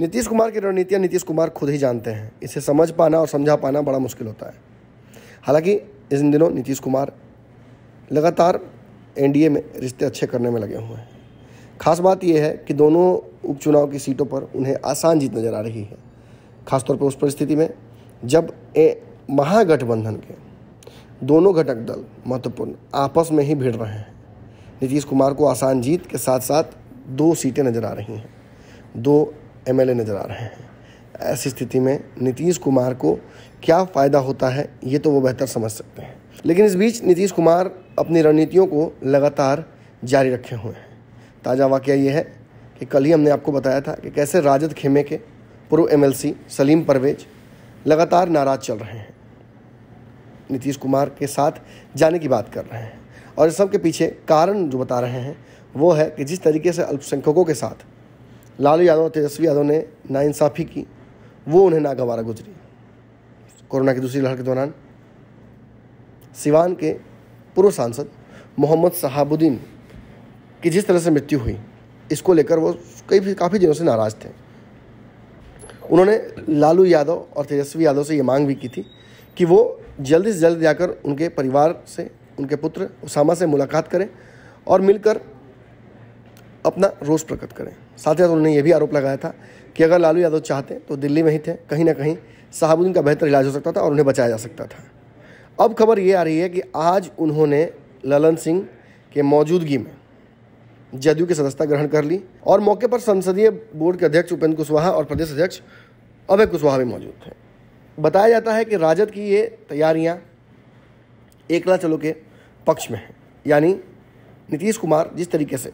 नीतीश कुमार की रणनीतियाँ नीतीश कुमार खुद ही जानते हैं इसे समझ पाना और समझा पाना बड़ा मुश्किल होता है हालांकि इन दिनों नीतीश कुमार लगातार एनडीए में रिश्ते अच्छे करने में लगे हुए हैं खास बात यह है कि दोनों उपचुनाव की सीटों पर उन्हें आसान जीत नज़र आ रही है खासतौर पर उस परिस्थिति में जब ए महागठबंधन के दोनों घटक दल महत्वपूर्ण आपस में ही भिड़ रहे हैं नीतीश कुमार को आसान जीत के साथ साथ दो सीटें नज़र आ रही हैं दो एमएलए नज़र आ रहे हैं ऐसी स्थिति में नीतीश कुमार को क्या फ़ायदा होता है ये तो वो बेहतर समझ सकते हैं लेकिन इस बीच नीतीश कुमार अपनी रणनीतियों को लगातार जारी रखे हुए हैं ताज़ा वाक़ ये है कि कल ही हमने आपको बताया था कि कैसे राजद खेमे के पूर्व एम सलीम परवेज लगातार नाराज़ चल रहे हैं नीतीश कुमार के साथ जाने की बात कर रहे हैं और इस सब के पीछे कारण जो बता रहे हैं वो है कि जिस तरीके से अल्पसंख्यकों के साथ लालू यादव और तेजस्वी यादव ने नाइंसाफ़ी की वो उन्हें नागवारा गुजरी कोरोना की दूसरी लहर के दौरान सिवान के पूर्व सांसद मोहम्मद शहाबुद्दीन की जिस तरह से मृत्यु हुई इसको लेकर वो कई काफ़ी दिनों से नाराज़ थे उन्होंने लालू यादव और तेजस्वी यादव से ये मांग भी की थी कि वो जल्दी से जल्द जाकर उनके परिवार से उनके पुत्र उसामा से मुलाकात करें और मिलकर अपना रोष प्रकट करें साथ ही साथ उन्होंने ये भी आरोप लगाया था कि अगर लालू यादव चाहते तो दिल्ली में ही थे कहीं ना कहीं शहाबुद्दीन का बेहतर इलाज हो सकता था और उन्हें बचाया जा सकता था अब खबर ये आ रही है कि आज उन्होंने ललन सिंह के मौजूदगी में जदयू की सदस्यता ग्रहण कर ली और मौके पर संसदीय बोर्ड के अध्यक्ष उपेंद्र कुशवाहा और प्रदेश अध्यक्ष अभय कुशवाहा भी मौजूद थे बताया जाता है कि राजद की ये तैयारियाँ एकला चलो के पक्ष में हैं यानी नीतीश कुमार जिस तरीके से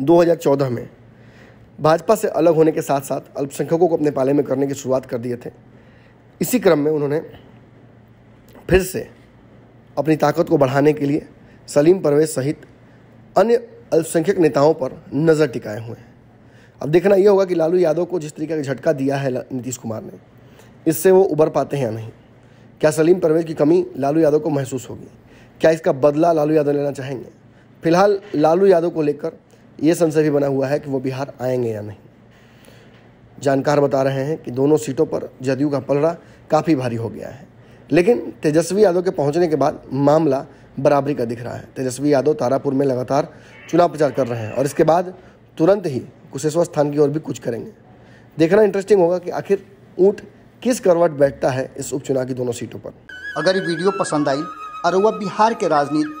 2014 में भाजपा से अलग होने के साथ साथ अल्पसंख्यकों को अपने पाले में करने की शुरुआत कर दिए थे इसी क्रम में उन्होंने फिर से अपनी ताकत को बढ़ाने के लिए सलीम परवेज सहित अन्य अल्पसंख्यक नेताओं पर नज़र टिकाए हुए हैं अब देखना यह होगा कि लालू यादव को जिस तरीके का झटका दिया है नीतीश कुमार ने इससे वो उबर पाते हैं या नहीं क्या सलीम परवेज की कमी लालू यादव को महसूस होगी क्या इसका बदला लालू यादव लेना चाहेंगे फिलहाल लालू यादव को लेकर ये संशय भी बना हुआ है कि वो बिहार आएंगे या नहीं जानकार बता रहे हैं कि दोनों सीटों पर जदयू का पलड़ा काफ़ी भारी हो गया है लेकिन तेजस्वी यादव के पहुंचने के बाद मामला बराबरी का दिख रहा है तेजस्वी यादव तारापुर में लगातार चुनाव प्रचार कर रहे हैं और इसके बाद तुरंत ही कुशेश्वर स्थान की ओर भी कुछ करेंगे देखना इंटरेस्टिंग होगा कि आखिर ऊँट किस करवट बैठता है इस उपचुनाव की दोनों सीटों पर अगर ये वीडियो पसंद आई और वह बिहार के राजनीति